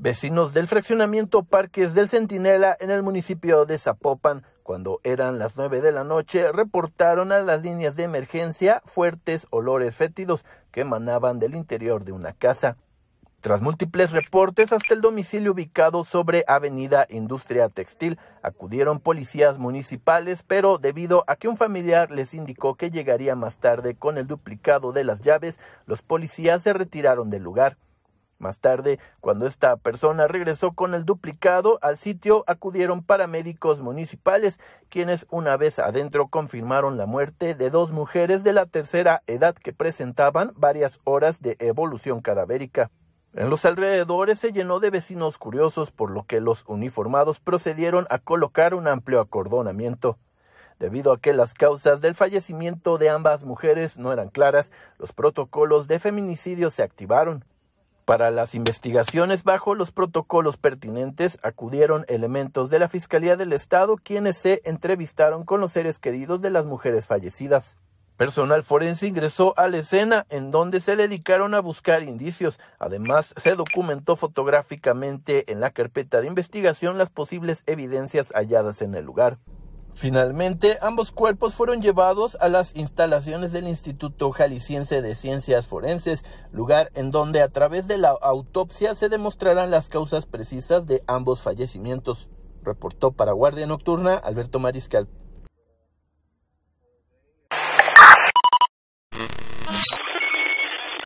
Vecinos del fraccionamiento Parques del Centinela en el municipio de Zapopan, cuando eran las 9 de la noche, reportaron a las líneas de emergencia fuertes olores fétidos que emanaban del interior de una casa. Tras múltiples reportes hasta el domicilio ubicado sobre Avenida Industria Textil, acudieron policías municipales, pero debido a que un familiar les indicó que llegaría más tarde con el duplicado de las llaves, los policías se retiraron del lugar. Más tarde, cuando esta persona regresó con el duplicado al sitio, acudieron paramédicos municipales, quienes una vez adentro confirmaron la muerte de dos mujeres de la tercera edad que presentaban varias horas de evolución cadavérica. En los alrededores se llenó de vecinos curiosos, por lo que los uniformados procedieron a colocar un amplio acordonamiento. Debido a que las causas del fallecimiento de ambas mujeres no eran claras, los protocolos de feminicidio se activaron. Para las investigaciones bajo los protocolos pertinentes acudieron elementos de la Fiscalía del Estado quienes se entrevistaron con los seres queridos de las mujeres fallecidas. Personal forense ingresó a la escena en donde se dedicaron a buscar indicios. Además, se documentó fotográficamente en la carpeta de investigación las posibles evidencias halladas en el lugar. Finalmente, ambos cuerpos fueron llevados a las instalaciones del Instituto Jalisciense de Ciencias Forenses, lugar en donde a través de la autopsia se demostrarán las causas precisas de ambos fallecimientos, reportó para Guardia Nocturna Alberto Mariscal.